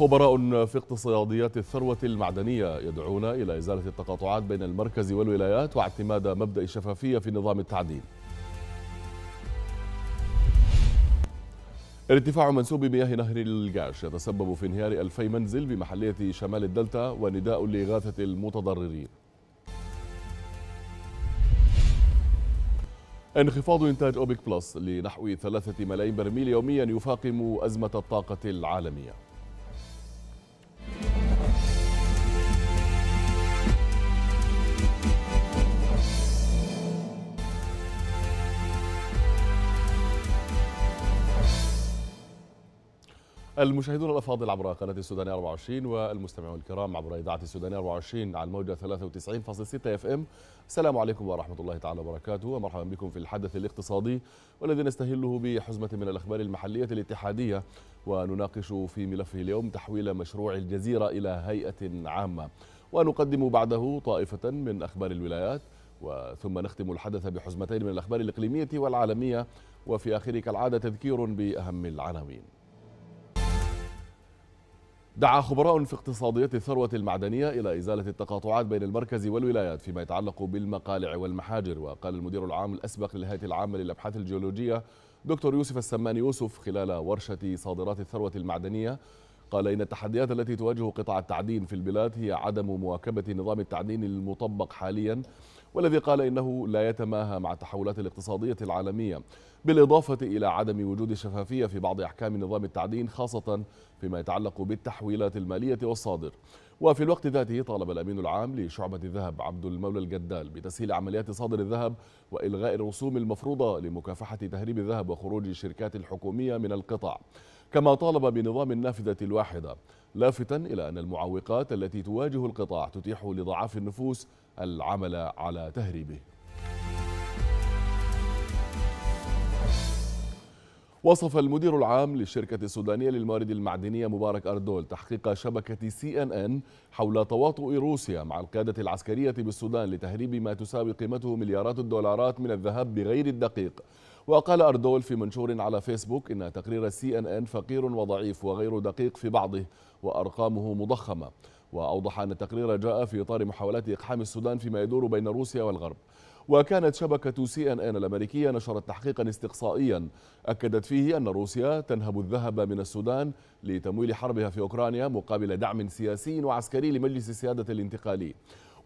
خبراء في اقتصاديات الثروة المعدنية يدعون إلى إزالة التقاطعات بين المركز والولايات واعتماد مبدأ الشفافية في نظام التعدين ارتفاع منسوب مياه نهر الجاش يتسبب في انهيار 2000 منزل بمحلية شمال الدلتا ونداء لإغاثة المتضررين انخفاض إنتاج أوبك بلس لنحو ثلاثة ملايين برميل يوميا يفاقم أزمة الطاقة العالمية المشاهدون الافاضل عبر قناه السودانيه 24 والمستمعون الكرام عبر اذاعه السودانيه 24 على الموجه 93.6 اف ام السلام عليكم ورحمه الله تعالى وبركاته ومرحبا بكم في الحدث الاقتصادي والذي نستهله بحزمه من الاخبار المحليه الاتحاديه ونناقش في ملفه اليوم تحويل مشروع الجزيره الى هيئه عامه ونقدم بعده طائفه من اخبار الولايات وثم نختم الحدث بحزمتين من الاخبار الاقليميه والعالميه وفي اخره كالعاده تذكير باهم العناوين دعا خبراء في اقتصادية الثروة المعدنية إلى إزالة التقاطعات بين المركز والولايات فيما يتعلق بالمقالع والمحاجر وقال المدير العام الأسبق للهيئة العامة للأبحاث الجيولوجية دكتور يوسف السمان يوسف خلال ورشة صادرات الثروة المعدنية قال إن التحديات التي تواجه قطاع التعدين في البلاد هي عدم مواكبة نظام التعدين المطبق حاليا والذي قال إنه لا يتماهى مع التحولات الاقتصادية العالمية بالإضافة إلى عدم وجود شفافية في بعض أحكام نظام التعدين خاصة فيما يتعلق بالتحويلات المالية والصادر وفي الوقت ذاته طالب الأمين العام لشعبة الذهب عبد المولى الجدال بتسهيل عمليات صادر الذهب وإلغاء الرسوم المفروضة لمكافحة تهريب الذهب وخروج الشركات الحكومية من القطاع كما طالب بنظام النافذة الواحدة لافتا إلى أن المعوقات التي تواجه القطاع تتيح لضعاف النفوس العمل على تهريبه وصف المدير العام للشركة السودانية للموارد المعدنية مبارك أردول تحقيق شبكة سي ان ان حول تواطؤ روسيا مع القيادة العسكرية بالسودان لتهريب ما تساوي قيمته مليارات الدولارات من الذهب بغير الدقيق وقال أردول في منشور على فيسبوك إن تقرير سي ان ان فقير وضعيف وغير دقيق في بعضه وأرقامه مضخمة وأوضح أن التقرير جاء في إطار محاولات إقحام السودان فيما يدور بين روسيا والغرب وكانت شبكة سي ان ان الأمريكية نشرت تحقيقا استقصائيا أكدت فيه أن روسيا تنهب الذهب من السودان لتمويل حربها في أوكرانيا مقابل دعم سياسي وعسكري لمجلس السيادة الانتقالي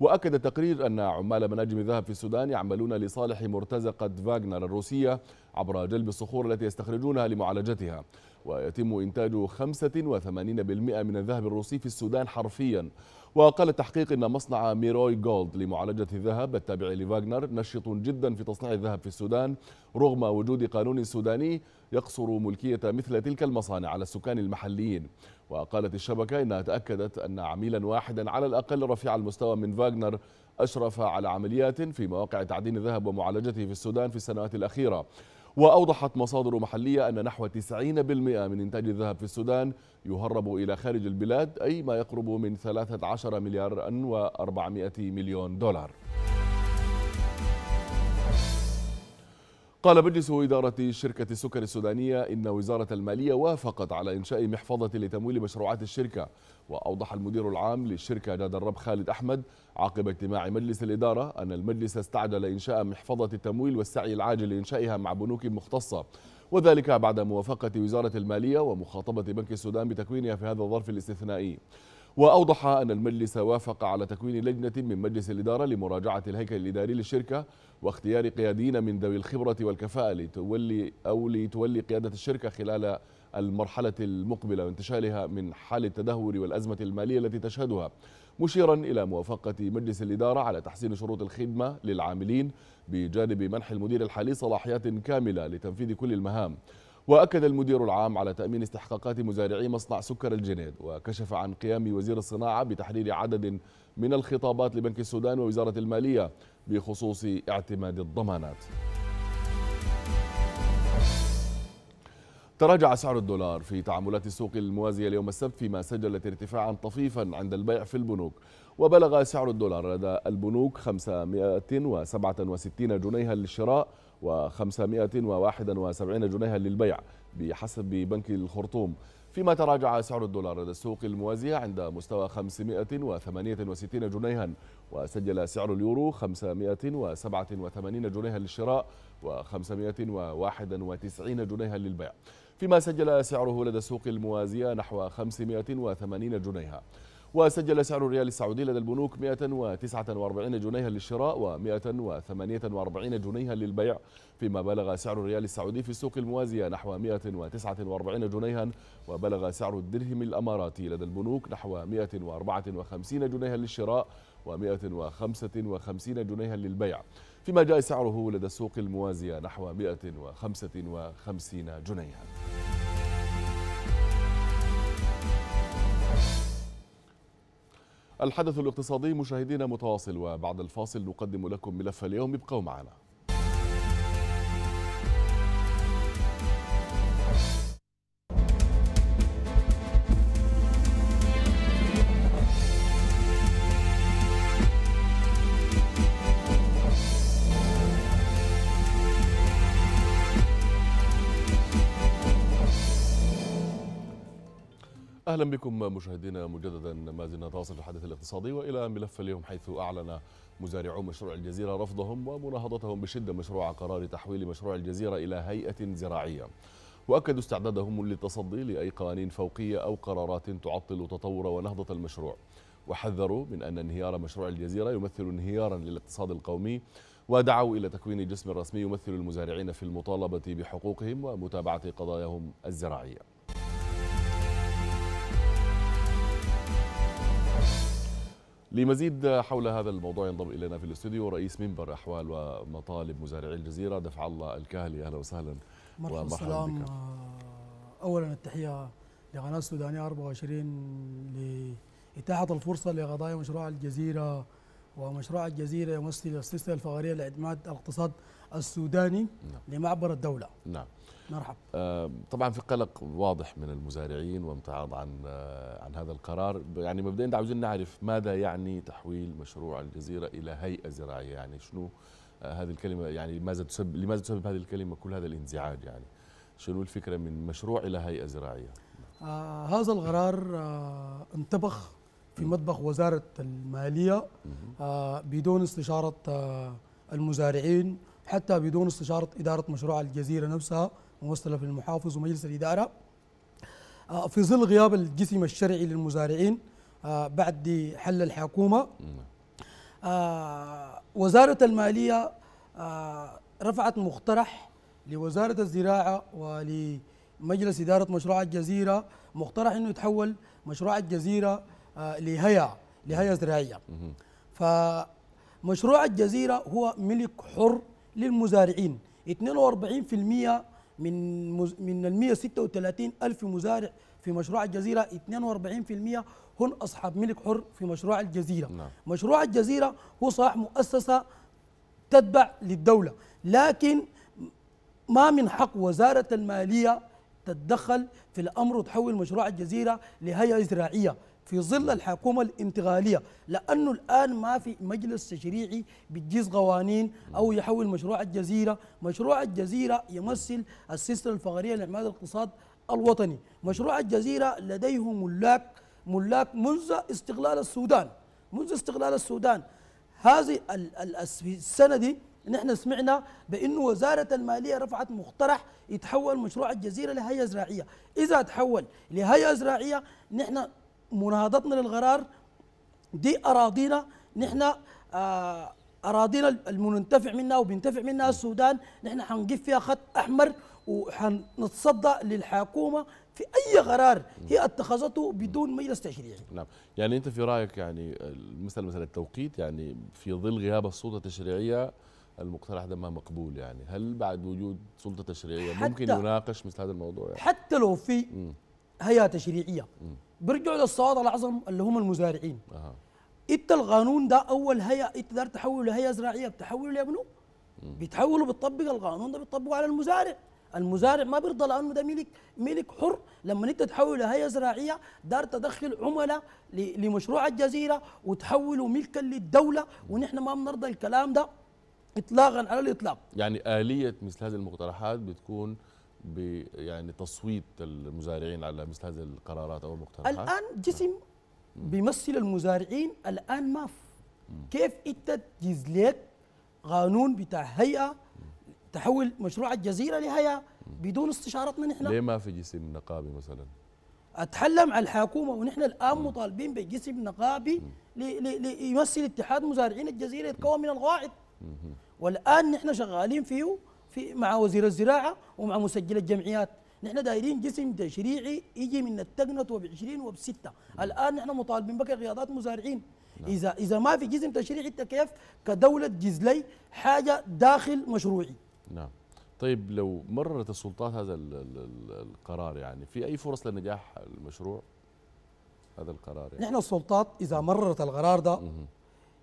وأكد التقرير أن عمال مناجم الذهب في السودان يعملون لصالح مرتزقة فاغنر الروسية عبر جلب الصخور التي يستخرجونها لمعالجتها ويتم إنتاج 85% من الذهب الروسي في السودان حرفياً وقال التحقيق أن مصنع ميروي جولد لمعالجة الذهب التابع لفاغنر نشط جدا في تصنيع الذهب في السودان رغم وجود قانون سوداني يقصر ملكية مثل تلك المصانع على السكان المحليين وقالت الشبكة إنها تأكدت أن عميلا واحدا على الأقل رفيع المستوى من فاغنر أشرف على عمليات في مواقع تعدين الذهب ومعالجته في السودان في السنوات الأخيرة وأوضحت مصادر محلية أن نحو 90% من إنتاج الذهب في السودان يهرب إلى خارج البلاد أي ما يقرب من 13 مليار و400 مليون دولار قال مجلس إدارة شركة السكر السودانية إن وزارة المالية وافقت على إنشاء محفظة لتمويل مشروعات الشركة وأوضح المدير العام للشركة جاد الرب خالد أحمد عقب اجتماع مجلس الإدارة أن المجلس استعجل إنشاء محفظة التمويل والسعي العاجل لإنشائها مع بنوك مختصة وذلك بعد موافقة وزارة المالية ومخاطبة بنك السودان بتكوينها في هذا الظرف الاستثنائي وأوضح أن المجلس وافق على تكوين لجنة من مجلس الإدارة لمراجعة الهيكل الإداري للشركة واختيار قياديين من ذوي الخبرة والكفاءة لتولي أو لتولي قيادة الشركة خلال المرحلة المقبلة وانتشالها من حال التدهور والأزمة المالية التي تشهدها مشيرا إلى موافقة مجلس الإدارة على تحسين شروط الخدمة للعاملين بجانب منح المدير الحالي صلاحيات كاملة لتنفيذ كل المهام وأكد المدير العام على تأمين استحقاقات مزارعي مصنع سكر الجنيد وكشف عن قيام وزير الصناعة بتحرير عدد من الخطابات لبنك السودان ووزارة المالية بخصوص اعتماد الضمانات تراجع سعر الدولار في تعاملات السوق الموازية اليوم السبت فيما سجلت ارتفاعا طفيفا عند البيع في البنوك وبلغ سعر الدولار لدى البنوك 567 جنيها للشراء و571 جنيها للبيع بحسب بنك الخرطوم فيما تراجع سعر الدولار لدى السوق الموازية عند مستوى 568 جنيها وسجل سعر اليورو 587 جنيها للشراء و591 جنيها للبيع فيما سجل سعره لدى السوق الموازية نحو 580 جنيها وسجل سعر الريال السعودي لدى البنوك 149 جنيها للشراء و148 جنيها للبيع فيما بلغ سعر الريال السعودي في السوق الموازية نحو 149 جنيها وبلغ سعر الدرهم الأماراتي لدى البنوك نحو 154 جنيها للشراء و155 جنيها للبيع فيما جاء سعره لدى السوق الموازية نحو 155 جنيها الحدث الاقتصادي مشاهدينا متواصل وبعد الفاصل نقدم لكم ملف اليوم ابقوا معنا أهلا بكم مشاهدينا مجددا ما زلنا نتواصل في الحدث الاقتصادي وإلى ملف اليوم حيث أعلن مزارعو مشروع الجزيرة رفضهم ومناهضتهم بشدة مشروع قرار تحويل مشروع الجزيرة إلى هيئة زراعية وأكدوا استعدادهم للتصدي لأي قوانين فوقية أو قرارات تعطل تطور ونهضة المشروع وحذروا من أن انهيار مشروع الجزيرة يمثل انهيارا للاقتصاد القومي ودعوا إلى تكوين جسم رسمي يمثل المزارعين في المطالبة بحقوقهم ومتابعة قضاياهم الزراعية لمزيد حول هذا الموضوع ينضم الينا في الاستوديو رئيس منبر احوال ومطالب مزارعي الجزيره دفع الله الكاهلي اهلا وسهلا مرحبا ومرحبا آه، اولا التحيه لقناه السودانيه 24 لاتاحه الفرصه لقضايا مشروع الجزيره ومشروع الجزيره يمثل السلسله الفقريه لاعتماد الاقتصاد السوداني نعم. لمعبر الدولة نعم مرحب آه، طبعا في قلق واضح من المزارعين وامتعاض عن آه، عن هذا القرار يعني مبدئيا عاوزين نعرف ماذا يعني تحويل مشروع الجزيرة إلى هيئة زراعية يعني شنو آه، هذه الكلمة يعني ماذا تسبب لماذا تسبب هذه الكلمة كل هذا الانزعاج يعني شنو الفكرة من مشروع إلى هيئة زراعية آه هذا القرار آه انطبخ في مطبخ وزارة المالية آه بدون استشارة آه المزارعين حتى بدون استشارة إدارة مشروع الجزيرة نفسها ممثلة في المحافظ ومجلس الإدارة آه، في ظل غياب الجسم الشرعي للمزارعين آه، بعد حل الحكومة آه، وزارة المالية رفعت مقترح لوزارة الزراعة ولمجلس إدارة مشروع الجزيرة مقترح أنه يتحول مشروع الجزيرة لهيئة لهيئة زراعية فمشروع الجزيرة هو ملك حر للمزارعين 42% من مز... من ال 136 ألف مزارع في مشروع الجزيرة 42% هم أصحاب ملك حر في مشروع الجزيرة نعم. مشروع الجزيرة هو صاح مؤسسة تتبع للدولة لكن ما من حق وزارة المالية تتدخل في الأمر وتحول مشروع الجزيرة لهيئة زراعية في ظل الحكومة الانتقالية لأنه الآن ما في مجلس تشريعي بيجيز قوانين أو يحول مشروع الجزيرة مشروع الجزيرة يمثل السلسلة الفقرية لإعماد الاقتصاد الوطني مشروع الجزيرة لديه ملاك ملاك منذ استقلال السودان منذ استقلال السودان هذه السنة دي نحن سمعنا بأن وزارة المالية رفعت مقترح يتحول مشروع الجزيرة لهيئة زراعية إذا تحول لهيئة زراعية نحن مناهضتنا للغرار دي اراضينا نحن آه، اراضينا المنتفع منها وبينتفع منها السودان نحن حنقف فيها خط احمر وحنتصدى للحكومه في اي قرار هي اتخذته بدون مجلس تشريعي. نعم، يعني انت في رايك يعني مثل مثل التوقيت يعني في ظل غياب السلطه التشريعيه المقترح ده ما مقبول يعني، هل بعد وجود سلطه تشريعيه ممكن يناقش مثل هذا الموضوع يعني؟ حتى لو في هيئه تشريعيه م. بيرجعوا للصواد الاعظم اللي هم المزارعين أه. انت القانون ده اول هيئه انت دار تحوله لهيئه زراعيه بتحوله لابنه بيتحولوا بتطبق القانون ده بيطبقوا على المزارع المزارع ما بيرضى لانه ده ملك ملك حر لما انت تحول لهيئه زراعيه دار تدخل عملاء لمشروع الجزيره وتحوله ملكا للدوله ونحن ما بنرضى الكلام ده اطلاقا على الاطلاق يعني اليه مثل هذه المقترحات بتكون يعني تصويت المزارعين على مثل هذه القرارات او المقترحات؟ الان جسم نعم. بيمثل المزارعين الان ما كيف انت تجيز لك قانون بتاع هيئه تحول مشروع الجزيره لهيئه بدون استشارتنا نحن ليه ما في جسم نقابي مثلا؟ اتحلم على الحكومه ونحن الان مطالبين بجسم نقابي ليمثل اتحاد مزارعين الجزيره يتكون من القواعد والان نحن شغالين فيه في مع وزير الزراعه ومع مسجل الجمعيات نحن دايرين جسم تشريعي يجي من التقنط وب20 وب6 الان نحن مطالبين بك قيادات مزارعين نعم. اذا اذا ما في جسم تشريعي انت كيف كدوله جزلي حاجه داخل مشروعي نعم طيب لو مررت السلطات هذا القرار يعني في اي فرص لنجاح المشروع هذا القرار يعني نحن السلطات اذا مررت القرار ده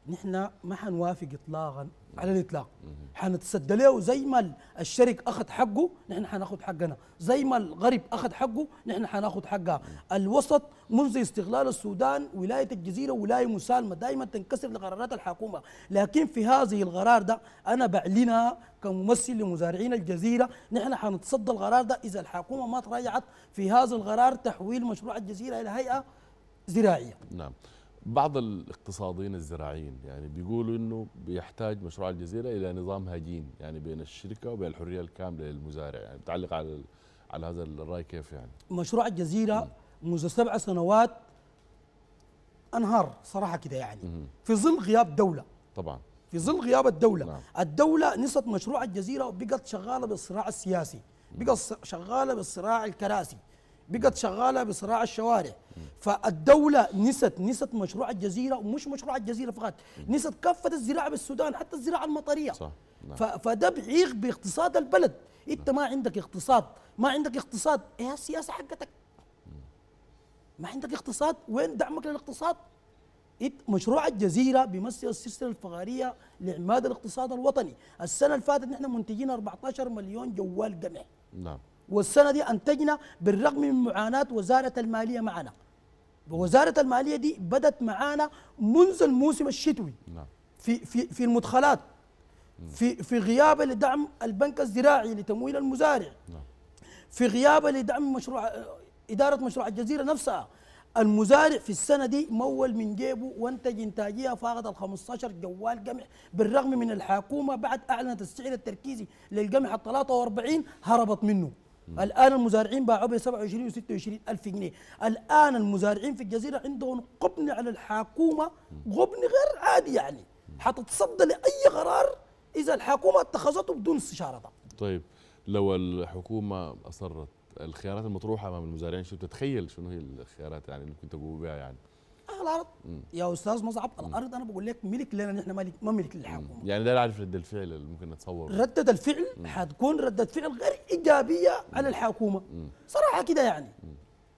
نحن ما حنوافق اطلاقا على الاطلاق حنتسدى له زي ما الشرك اخذ حقه نحن حناخذ حقنا زي ما الغرب اخذ حقه نحن حناخذ حقها الوسط منذ استغلال السودان ولايه الجزيره ولايه مسالمه دائما تنكسر لقرارات الحكومه لكن في هذه القرار ده انا بعلنها كممثل لمزارعين الجزيره نحن حنتصدى القرار ده اذا الحكومه ما تراجعت في هذا القرار تحويل مشروع الجزيره الى هيئه زراعيه نعم بعض الاقتصاديين الزراعيين يعني بيقولوا انه بيحتاج مشروع الجزيره الى نظام هجين يعني بين الشركه وبين الحريه الكامله للمزارع يعني بتعلق على على هذا الراي كيف يعني مشروع الجزيره منذ سبع سنوات انهار صراحه كده يعني مم. في ظل غياب دوله طبعا في ظل غياب الدوله نعم. الدوله نسيت مشروع الجزيره وبقت شغاله بالصراع السياسي بقت شغاله بالصراع الكراسي بقت شغاله بصراع الشوارع فالدوله نست نست مشروع الجزيره ومش مشروع الجزيره فقط نست كافه الزراعه بالسودان حتى الزراعه المطريه صح. نعم. فده بيعيق باقتصاد البلد انت ما عندك اقتصاد ما عندك اقتصاد ايه السياسه حقتك ما عندك اقتصاد وين دعمك للاقتصاد مشروع الجزيرة بيمثل السلسلة الفقرية لعماد الاقتصاد الوطني السنة اللي فاتت نحن منتجين 14 مليون جوال قمح نعم والسنة دي أنتجنا بالرغم من معاناة وزارة المالية معنا وزارة المالية دي بدت معانا منذ الموسم الشتوي نعم. في, في, في المدخلات في, في غيابة لدعم البنك الزراعي لتمويل المزارع نعم. في غيابة لدعم مشروع إدارة مشروع الجزيرة نفسها المزارع في السنة دي مول من جيبه وانتج انتاجية فاقد ال 15 جوال قمح بالرغم من الحكومة بعد أعلنت السعر التركيزي للقمح ال 43 هربت منه الان المزارعين باعوا ب 27 و 26 الف جنيه الان المزارعين في الجزيره عندهم قبن على الحكومه قبن غير عادي يعني حتتصدى لاي قرار اذا الحكومه اتخذته بدون استشارتها طيب لو الحكومه اصرت الخيارات المطروحه امام المزارعين شو تتخيل شنو هي الخيارات يعني اللي ممكن تقوموا بها يعني الارض يا استاذ مصعب الارض انا بقول لك ملك لنا نحن مالك ما ملك للحكومه يعني ده عارف رد الفعل اللي ممكن نتصور رده الفعل حتكون رده فعل غير ايجابيه على الحكومه صراحه كده يعني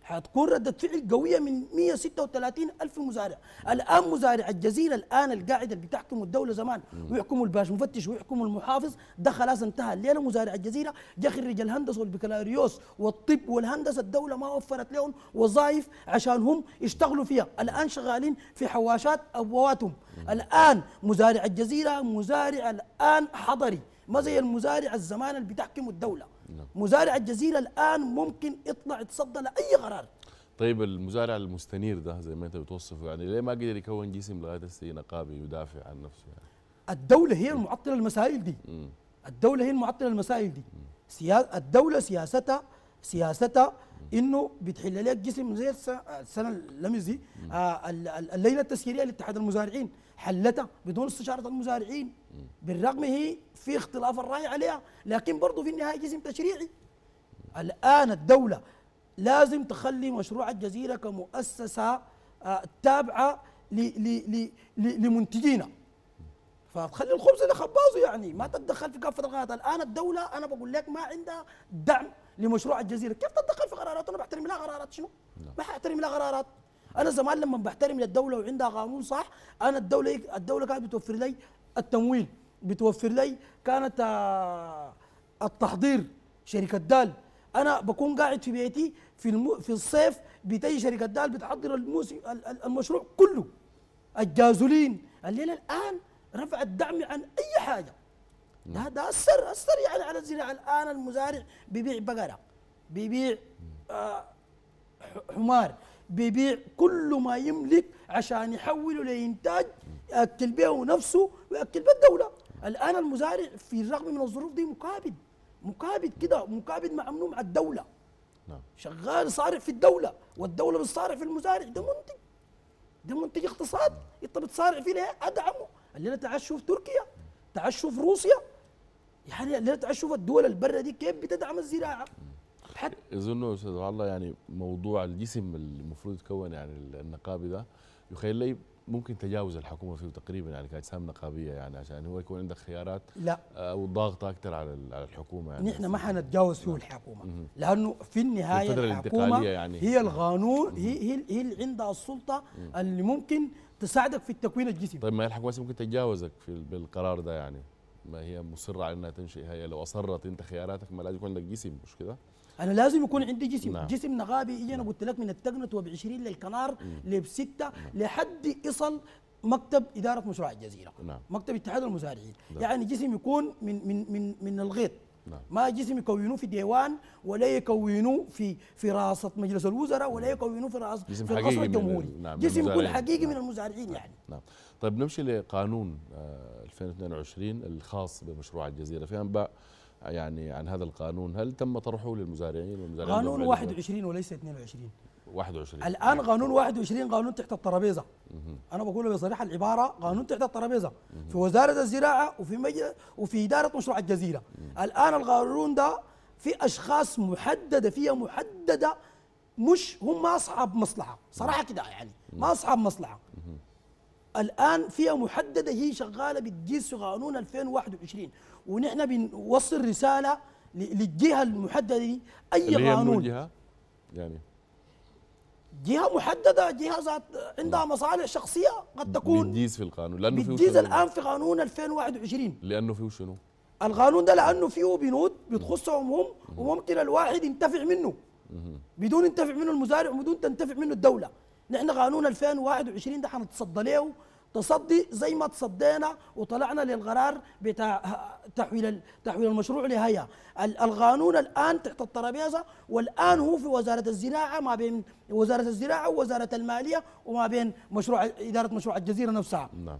حتكون ردة فعل قوية من 136 ألف مزارع الآن مزارع الجزيرة الآن القاعدة اللي بتحكم الدولة زمان ويحكم الباش مفتش ويحكم المحافظ ده خلاص انتهى الليلة مزارع الجزيرة جا خريج الهندسة والبكالوريوس والطب والهندسة الدولة ما وفرت لهم وظائف عشان هم يشتغلوا فيها الآن شغالين في حواشات أبواتهم الآن مزارع الجزيرة مزارع الآن حضري ما زي المزارع الزمان اللي بتحكمه الدوله نعم. مزارع الجزيره الان ممكن يطلع يتصدى لاي قرار طيب المزارع المستنير ده زي ما انت بتوصفه يعني ليه ما قدر يكون جسم لغايه السي نقابي يدافع عن نفسه يعني؟ الدوله هي المعطله المسائل دي م. الدوله هي المعطله المسائل دي سياس الدوله سياستها سياستها انه بتحل لك جسم زي السنه اللمزي آه الليله التسييريه لاتحاد المزارعين حلتها بدون استشاره المزارعين بالرغم هي في اختلاف الرأي عليها لكن برضه في النهاية جسم تشريعي الآن الدولة لازم تخلي مشروع الجزيرة كمؤسسة آه، تابعة لمنتجينا فتخلي الخبز لخبازه يعني ما تتدخل في كافه القرارات الان الدوله انا بقول لك ما عندها دعم لمشروع الجزيره كيف تتدخل في قرارات انا بحترم لها قرارات شنو نعم. ما حاحترم لها قرارات انا زمان لما بحترم للدوله وعندها قانون صح انا الدوله الدوله كانت بتوفر لي التمويل بتوفر لي كانت آه، التحضير شركه دال انا بكون قاعد في بيتي في المو في الصيف بتجي شركه دال بتحضر الموسم المشروع كله الجازولين الليله الان رفع الدعم عن اي حاجه نعم. ده ده اثر اثر يعني على الزراعه الان المزارع بيبيع بقره بيبيع آه، حمار بيبيع كل ما يملك عشان يحوله لانتاج ياكل به نفسه وياكل به الدوله الان المزارع في الرغم من الظروف دي مكابد مكابد كده مكابد ممنوع مع الدوله نعم. شغال صارع في الدوله والدوله بتصارع في المزارع ده منتج ده منتج اقتصاد انت بتصارع فيه ليه ادعمه اللي تعال في تركيا تعال في روسيا يعني الليله تعال شوف الدول البره دي كيف بتدعم الزراعه حتى اظن استاذ الله يعني موضوع الجسم المفروض يتكون يعني النقابه ده يخيل لي ممكن تجاوز الحكومه فيه تقريبا يعني كاجسام نقابيه يعني عشان هو يكون عندك خيارات لا او آه، ضاغطه اكثر على على الحكومه يعني نحن ما حنتجاوز فيه الحكومه لانه في النهايه الحكومه يعني. هي القانون هي هي هي اللي عندها السلطه اللي ممكن تساعدك في التكوين الجسمي طيب ما هي الحكومه ممكن تتجاوزك في بالقرار ده يعني ما هي مصره على انها تنشئ هي لو اصرت انت خياراتك ما لازم يكون عندك جسم مش كده؟ انا لازم يكون عندي جسم لا. نعم. جسم نغابي اجي انا قلت لك من التقنت وب 20 للكنار 6 لحد يصل مكتب اداره مشروع الجزيره لا. نعم. مكتب اتحاد المزارعين نعم. يعني جسم يكون من من من من الغيط ما جسم يكونوه في ديوان ولا يكونوه في في رأسة مجلس الوزراء ولا يكونوه في رأس جسم في القصر الجمهوري جسم يكون حقيقي من المزارعين نعم. يعني نعم طيب نمشي لقانون 2022 آه، الخاص بمشروع الجزيره في انباء يعني عن هذا القانون هل تم طرحه للمزارعين والمزارعين قانون 21 وليس 22 21 الان قانون 21 قانون تحت الترابيزه انا بقول بصريح العباره قانون تحت الترابيزه في وزاره الزراعه وفي مجلس وفي اداره مشروع الجزيره الان القانون ده في اشخاص محدده فيها محدده مش هم اصحاب مصلحه صراحه كده يعني ما اصحاب مصلحه الان فيها محدده هي شغاله بتقيس قانون 2021 ونحن بنوصل رساله للجهه المحدده دي اي اللي قانون هي يعني جهه محدده جهه ذات عندها نعم. مصالح شخصيه قد تكون بتجيز في القانون لانه فيه بتجيز الان في قانون 2021 لانه فيه شنو؟ القانون ده لانه فيه بنود بتخصهم هم وممكن الواحد ينتفع منه بدون ينتفع منه المزارع وبدون تنتفع منه الدوله نحن قانون 2021 ده حنتصدى له تصدي زي ما تصدينا وطلعنا للقرار بتاع تحويل تحويل المشروع لهيا القانون الان تحت الترابيزه والان هو في وزاره الزراعه ما بين وزاره الزراعه ووزاره الماليه وما بين مشروع اداره مشروع الجزيره نفسها نعم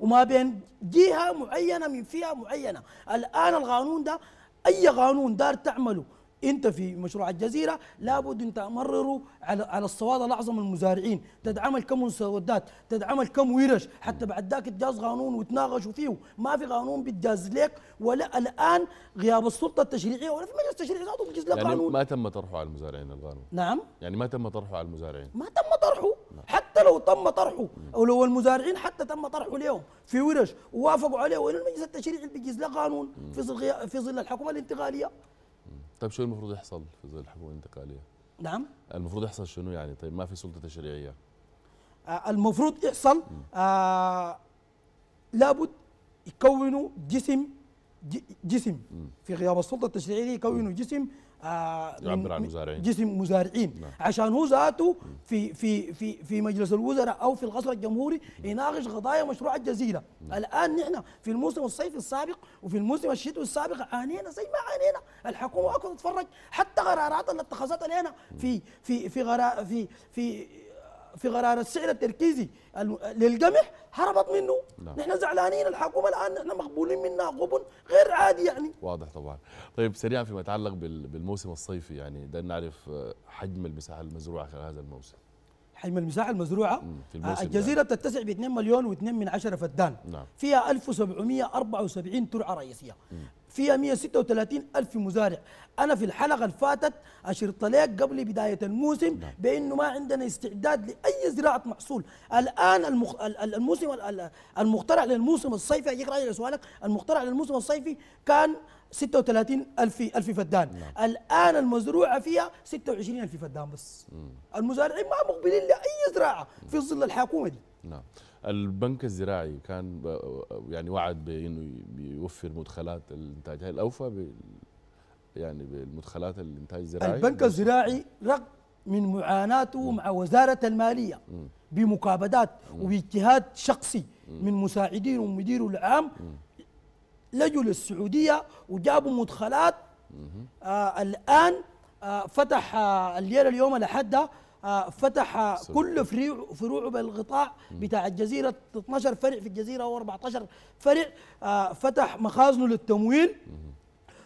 وما بين جهه معينه من فئه معينه الان القانون ده اي قانون دار تعمله انت في مشروع الجزيره لابد ان تمرروا على على الصواد الاعظم المزارعين تدعم كم مسودات تدعم كم ورش حتى بعد ذاك تجاز قانون وتناقشوا فيه ما في قانون بتجاز لك ولا الان غياب السلطه التشريعيه ولا في مجلس التشريع ذاته بيجيز لك يعني قانون ما تم طرحه على المزارعين القانون نعم يعني ما تم طرحه على المزارعين ما تم طرحه نعم. حتى لو تم طرحه او لو المزارعين حتى تم طرحه اليوم في ورش ووافقوا عليه وين المجلس التشريعي اللي بيجيز له قانون في ظل في ظل الحكومه الانتقاليه طيب شو المفروض يحصل في ظل الحكومه الانتقاليه؟ نعم المفروض يحصل شنو يعني؟ طيب ما في سلطه تشريعيه آه، المفروض يحصل آه لابد يكونوا جسم جسم في غياب السلطه التشريعيه يكونوا جسم يعبر آه، عن مزارعين جسم مزارعين نعم. عشان هو ذاته في في في في مجلس الوزراء او في القصر الجمهوري نعم. يناقش قضايا مشروع الجزيره نعم. الان نحن في الموسم الصيفي السابق وفي الموسم الشتوي السابق عانينا زي ما عانينا الحكومه اكل تتفرج حتى قرارات اللي اتخذتها لنا نعم. في في في في في في قرار السعر التركيزي للقمح هربت منه نعم. نحن زعلانين الحكومه الان نحن مقبولين منها غبن غير عادي يعني واضح طبعا طيب سريعا فيما يتعلق بالموسم الصيفي يعني ده نعرف آه، حجم المساحه المزروعه خلال هذا الموسم حجم المساحه المزروعه في الموسم آه، الجزيره يعني. تتسع ب 2 مليون و2 من عشره فدان نعم. فيها 1774 ترعه رئيسيه فيها 136 ألف مزارع أنا في الحلقة الفاتت أشرت لك قبل بداية الموسم نعم. بأنه ما عندنا استعداد لأي زراعة محصول الآن المخ... الموسم المخترع للموسم الصيفي أجيك راجع لسؤالك المخترع للموسم الصيفي كان 36 ألف ألف فدان نعم. الآن المزروعة فيها 26 ألف فدان بس المزارعين ما مقبلين لأي زراعة في ظل الحكومة دي نعم البنك الزراعي كان يعني وعد بانه بيوفر مدخلات الانتاج هل اوفى يعني بالمدخلات الانتاج الزراعي البنك الزراعي رغم من معاناته مم. مع وزاره الماليه مم. بمكابدات وباجتهاد شخصي من مساعدين ومديره العام لجوا للسعوديه وجابوا مدخلات آه الان آه فتح آه الليله اليوم لحد آه، فتح كل فروعه بالقطاع بتاع الجزيرة 12 فرع في الجزيرة و14 فرع آه، فتح مخازنه للتمويل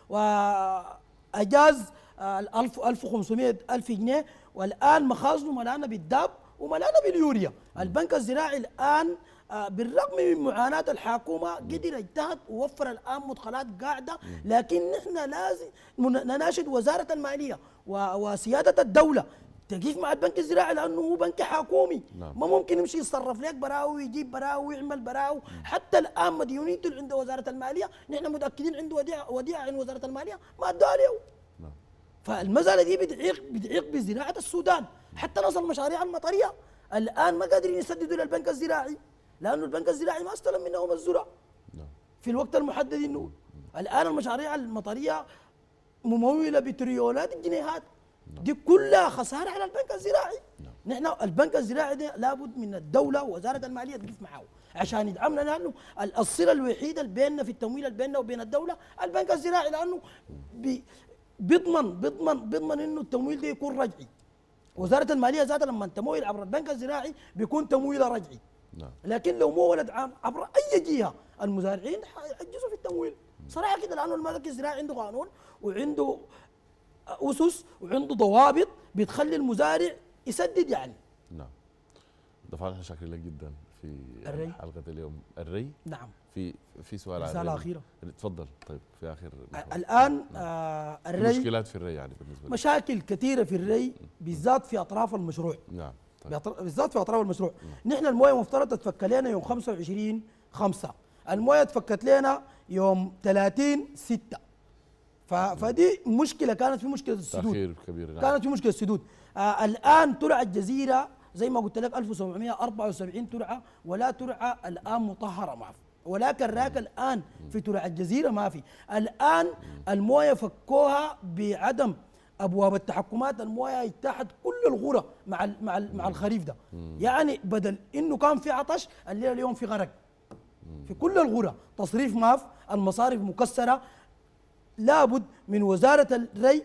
وأجاز 1500 آه، ألف جنيه والآن مخازنه ملانة بالداب وملانة باليوريا البنك الزراعي الآن بالرغم من معاناة الحكومة قدر اجتهد ووفر الآن مدخلات قاعدة لكن نحن لازم نناشد وزارة المالية وسيادة الدولة تقيف مع البنك الزراعي لانه هو بنك حكومي نعم. ما ممكن يمشي يتصرف لك براو ويجيب براو ويعمل براو حتى الان مديونيته اللي عند وزاره الماليه نحن متاكدين عنده وديعه وديعه عند وزاره الماليه ما اداله نعم. فالمساله دي بتعيق بتعيق بزراعه السودان حتى نصل المشاريع المطريه الان ما قادرين يسددوا للبنك الزراعي لانه البنك الزراعي ما استلم منهم الزرع نعم. في الوقت المحدد انه نعم. الان المشاريع المطريه مموله بتريولات الجنيهات نعم. دي كلها خساره على البنك الزراعي نعم. نحن البنك الزراعي ده لابد من الدوله ووزاره الماليه تقف معاه عشان يدعمنا لانه الصله الوحيده بيننا في التمويل بيننا وبين الدوله البنك الزراعي لانه بي بيضمن بيضمن بيضمن انه التمويل ده يكون رجعي وزاره الماليه ذاتها لما تمويل عبر البنك الزراعي بيكون تمويل رجعي نعم. لكن لو مو ولد عام عبر اي جهه المزارعين حيعجزوا في التمويل صراحه كده لانه الملك الزراعي عنده قانون وعنده اسس وعنده ضوابط بتخلي المزارع يسدد يعني نعم دفعنا احنا شاكرين لك جدا في الري. حلقه اليوم الري نعم في في سؤال على اخيره تفضل طيب في اخر الان نعم. آه الري مشكلات في الري يعني بالنسبه لك مشاكل كثيره في الري بالذات في اطراف المشروع نعم طيب. بالذات في اطراف المشروع نعم. نحن المويه مفترض تتفك لنا يوم 25 5 المويه تفكت لنا يوم 30 6 فدي مشكله كانت في مشكله السدود تأخير كبير نعم. كانت في مشكله السدود آه الان ترعى الجزيره زي ما قلت لك 1774 ترعى ولا ترعى الان مطهره في ولا كراك الان في ترعى الجزيره ما في الان المويه فكوها بعدم ابواب التحكمات المويه اجتاحت كل الغرة مع الـ مع الـ مع الخريف ده يعني بدل انه كان في عطش الليله اليوم في غرق في كل الغرة تصريف ما في المصارف مكسره لابد من وزارة الري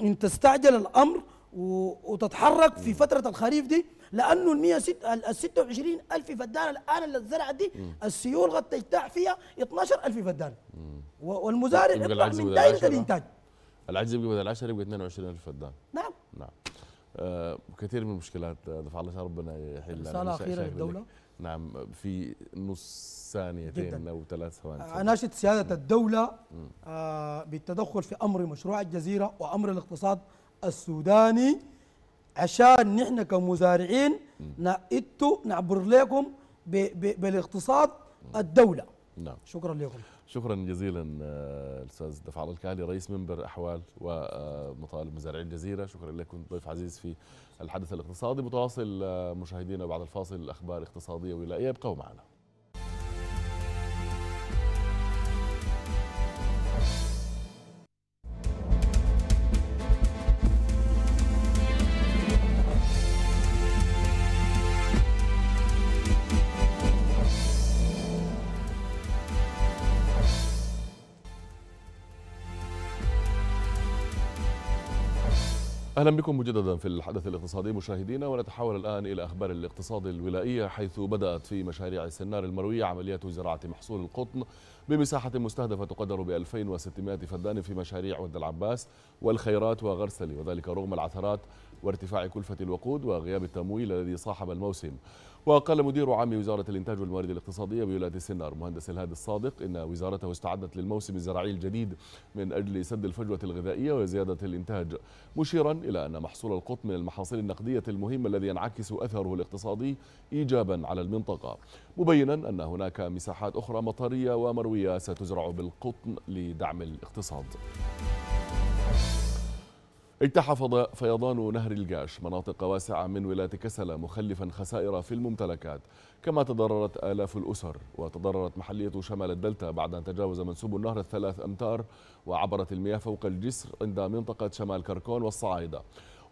أن تستعجل الأمر وتتحرك في فترة الخريف دي لأنه ال 126 ألف فدان الآن اللي اتزرعت دي السيول قد تجتاع فيها 12 ألف فدان والمزارع يطلع من دائرة الإنتاج العجز يبقى بدل 10 يبقى 22 ألف فدان نعم نعم آه كثير من المشكلات آه، دفع الله ربنا يحل رسالة أخيرة للدولة نعم في نص ثانيتين او ثلاث ثواني اناشد آه، سياده الدوله آه، بالتدخل في امر مشروع الجزيره وامر الاقتصاد السوداني عشان نحن كمزارعين نأتوا نعبر لكم بالاقتصاد الدوله نعم شكرا لكم شكرا جزيلا آه، الاستاذ دفع الكالي رئيس منبر احوال ومطالب مزارعي الجزيره شكرا لك كنت ضيف عزيز في الحدث الاقتصادي متواصل آه، مشاهدينا بعد الفاصل الأخبار الاقتصادية والولاية ابقوا معنا أهلا بكم مجددا في الحدث الاقتصادي مشاهدينا ونتحول الآن إلى أخبار الاقتصاد الولائية حيث بدأت في مشاريع السنار المروية عمليات زراعة محصول القطن بمساحة مستهدفة تقدر ب 2600 فدان في مشاريع ود العباس والخيرات وغرسلي وذلك رغم العثرات وارتفاع كلفة الوقود وغياب التمويل الذي صاحب الموسم وقال مدير عام وزارة الإنتاج والموارد الاقتصادية بولاية السنار مهندس الهادي الصادق إن وزارته استعدت للموسم الزراعي الجديد من أجل سد الفجوة الغذائية وزيادة الإنتاج مشيرا إلى أن محصول القط من المحاصيل النقدية المهمة الذي ينعكس أثره الاقتصادي إيجابا على المنطقة مبينا أن هناك مساحات أخرى مطرية ومروية ستزرع بالقطن لدعم الاقتصاد اجتحف فيضان نهر الجاش مناطق واسعة من ولاية كسلة مخلفا خسائر في الممتلكات كما تضررت آلاف الأسر وتضررت محلية شمال الدلتا بعد أن تجاوز منسوب النهر الثلاث أمتار وعبرت المياه فوق الجسر عند منطقة شمال كركون والصعايدة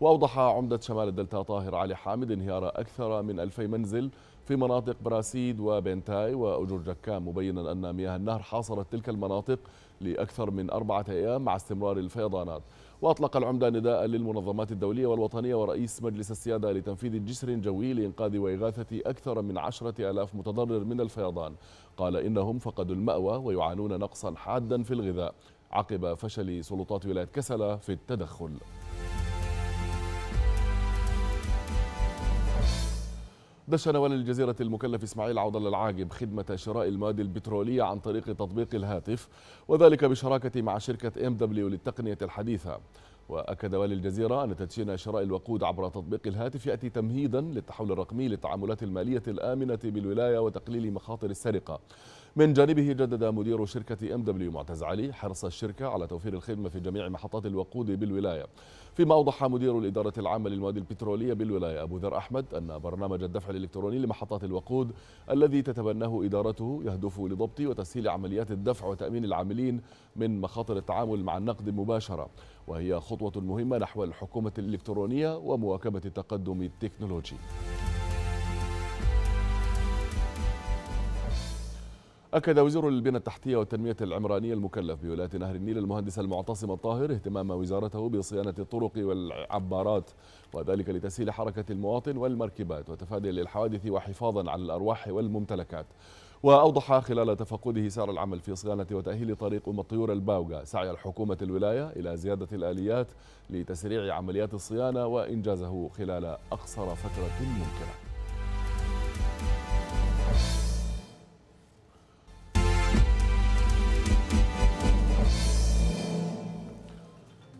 وأوضح عمدة شمال الدلتا طاهر علي حامد انهيار أكثر من 2000 منزل في مناطق براسيد وبنتاي وأجر جكام مبينا أن مياه النهر حاصرت تلك المناطق لأكثر من أربعة أيام مع استمرار الفيضانات وأطلق العمدة نداء للمنظمات الدولية والوطنية ورئيس مجلس السيادة لتنفيذ جسر جوي لإنقاذ وإغاثة أكثر من عشرة ألاف متضرر من الفيضان قال إنهم فقدوا المأوى ويعانون نقصا حادا في الغذاء عقب فشل سلطات ولاية كسلة في التدخل دشن والي الجزيرة المكلف إسماعيل عوضل العاجب خدمة شراء المواد البترولية عن طريق تطبيق الهاتف وذلك بشراكة مع شركة ام دبليو للتقنية الحديثة وأكد والي الجزيرة أن تدشين شراء الوقود عبر تطبيق الهاتف يأتي تمهيدا للتحول الرقمي للتعاملات المالية الآمنة بالولاية وتقليل مخاطر السرقة من جانبه جدد مدير شركة ام دبليو معتز علي حرص الشركة على توفير الخدمة في جميع محطات الوقود بالولاية فيما أوضح مدير الإدارة العامة للمواد البترولية بالولاية أبو ذر أحمد أن برنامج الدفع الإلكتروني لمحطات الوقود الذي تتبناه إدارته يهدف لضبط وتسهيل عمليات الدفع وتأمين العاملين من مخاطر التعامل مع النقد مباشرة وهي خطوة مهمة نحو الحكومة الإلكترونية ومواكبة التقدم التكنولوجي أكد وزير البنى التحتية والتنمية العمرانية المكلف بولاية نهر النيل المهندس المعتصم الطاهر اهتمام وزارته بصيانة الطرق والعبارات وذلك لتسهيل حركة المواطن والمركبات وتفادي للحوادث وحفاظا على الأرواح والممتلكات وأوضح خلال تفقده سعر العمل في صيانة وتأهيل طريق أم الطيور الباوغا سعي الحكومة الولاية إلى زيادة الآليات لتسريع عمليات الصيانة وإنجازه خلال أقصر فترة ممكنة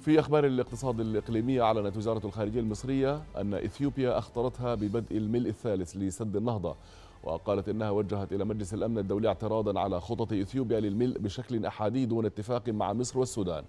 في أخبار الاقتصاد الإقليمية أعلنت وزارة الخارجية المصرية أن إثيوبيا أخطرتها ببدء الملء الثالث لسد النهضة وقالت إنها وجهت إلى مجلس الأمن الدولي اعتراضا على خطط إثيوبيا للملء بشكل أحادي دون اتفاق مع مصر والسودان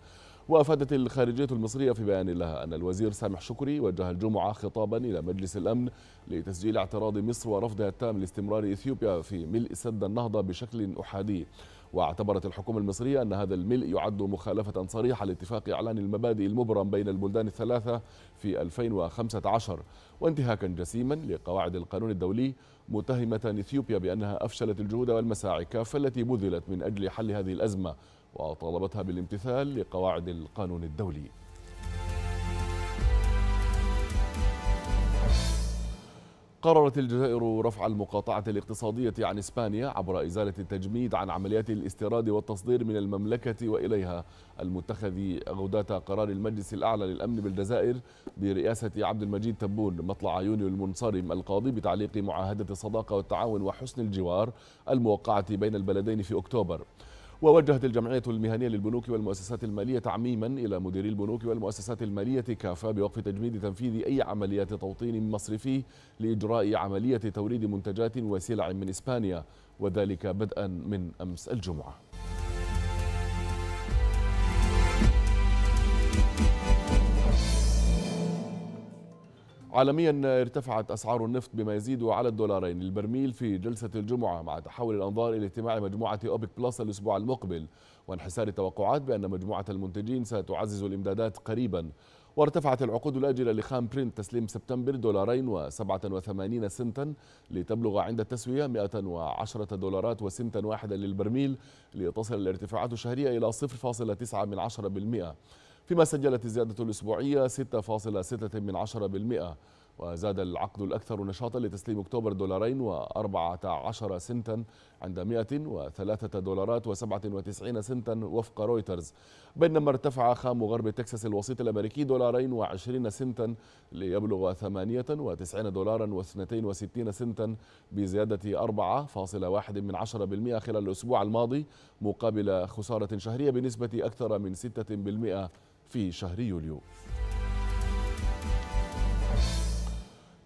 وافادت الخارجيه المصريه في بيان لها ان الوزير سامح شكري وجه الجمعه خطابا الى مجلس الامن لتسجيل اعتراض مصر ورفضها التام لاستمرار اثيوبيا في ملء سد النهضه بشكل احادي واعتبرت الحكومة المصرية أن هذا الملء يعد مخالفة صريحة لاتفاق إعلان المبادئ المبرم بين البلدان الثلاثة في 2015 وانتهاكا جسيما لقواعد القانون الدولي متهمة إثيوبيا بأنها أفشلت الجهود والمساعي كافة التي بذلت من أجل حل هذه الأزمة وطالبتها بالامتثال لقواعد القانون الدولي قررت الجزائر رفع المقاطعة الاقتصادية عن إسبانيا عبر إزالة التجميد عن عمليات الاستيراد والتصدير من المملكة وإليها المتخذ غداة قرار المجلس الأعلى للأمن بالجزائر برئاسة عبد المجيد تبون مطلع يونيو المنصرم القاضي بتعليق معاهدة الصداقة والتعاون وحسن الجوار الموقعة بين البلدين في أكتوبر ووجهت الجمعية المهنية للبنوك والمؤسسات المالية تعميما إلى مديري البنوك والمؤسسات المالية كافة بوقف تجميد تنفيذ أي عمليات توطين مصرفي لإجراء عملية توريد منتجات وسلع من إسبانيا وذلك بدءا من أمس الجمعة عالميا ارتفعت أسعار النفط بما يزيد على الدولارين البرميل في جلسة الجمعة مع تحول الأنظار إلى اجتماع مجموعة أوبك بلس الأسبوع المقبل وانحسار التوقعات بأن مجموعة المنتجين ستعزز الإمدادات قريبا وارتفعت العقود الآجلة لخام برنت تسليم سبتمبر دولارين و87 سنتا لتبلغ عند التسوية 110 دولارات وسنتا واحدا للبرميل لتصل الارتفاعات الشهرية إلى 0.9 فيما سجلت الزيادة الأسبوعية 6.6% من عشرة بالمئة وزاد العقد الأكثر نشاطا لتسليم أكتوبر دولارين و14 سنتا عند 103 دولارات و97 سنتا وفق رويترز بينما ارتفع خام غرب تكساس الوسيط الأمريكي دولارين و20 سنتا ليبلغ 98 دولارا و62 سنتا بزيادة 4.1 من 10% خلال الأسبوع الماضي مقابل خسارة شهرية بنسبة أكثر من 6% في شهر يوليو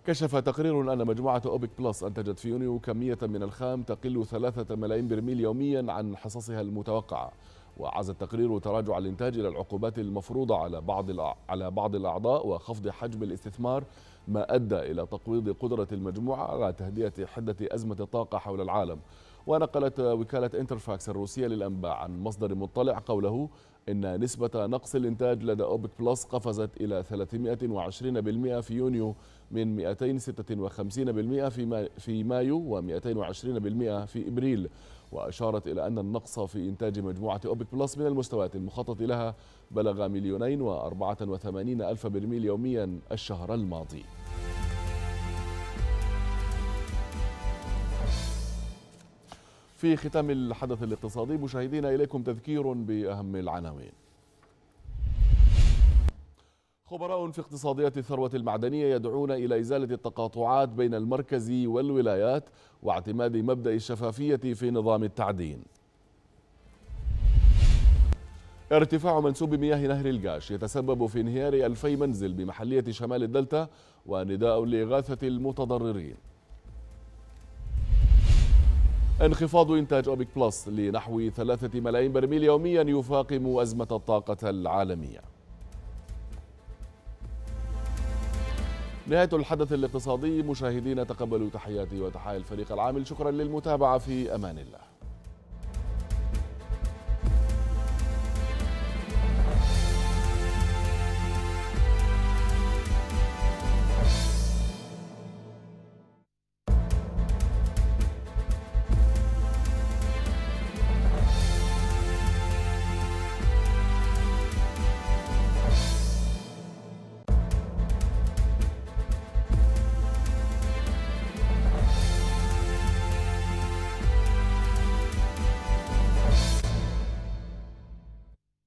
كشف تقرير أن مجموعة أوبك بلس أنتجت في يونيو كمية من الخام تقل ثلاثة ملايين برميل يوميا عن حصصها المتوقعة وعز التقرير تراجع الإنتاج إلى العقوبات المفروضة على بعض على بعض الأعضاء وخفض حجم الاستثمار ما أدى إلى تقويض قدرة المجموعة على تهدئة حدة أزمة الطاقة حول العالم ونقلت وكالة انترفاكس الروسية للأنباء عن مصدر مطلع قوله إن نسبة نقص الإنتاج لدى أوبك بلس قفزت إلى 320% في يونيو من 256% في مايو و220% في إبريل وأشارت إلى أن النقص في إنتاج مجموعة أوبك بلس من المستويات المخطط لها بلغ مليونين وأربعة وثمانين ألف برميل يوميا الشهر الماضي في ختام الحدث الاقتصادي مشاهدينا إليكم تذكير بأهم العناوين خبراء في اقتصاديات الثروة المعدنية يدعون إلى إزالة التقاطعات بين المركز والولايات واعتماد مبدأ الشفافية في نظام التعدين ارتفاع منسوب مياه نهر الجاش يتسبب في انهيار 2000 منزل بمحلية شمال الدلتا ونداء لإغاثة المتضررين انخفاض إنتاج أوبك بلس لنحو ثلاثة ملايين برميل يوميا يفاقم أزمة الطاقة العالمية نهاية الحدث الاقتصادي مشاهدينا تقبلوا تحياتي وتحايا الفريق العامل شكرا للمتابعة في أمان الله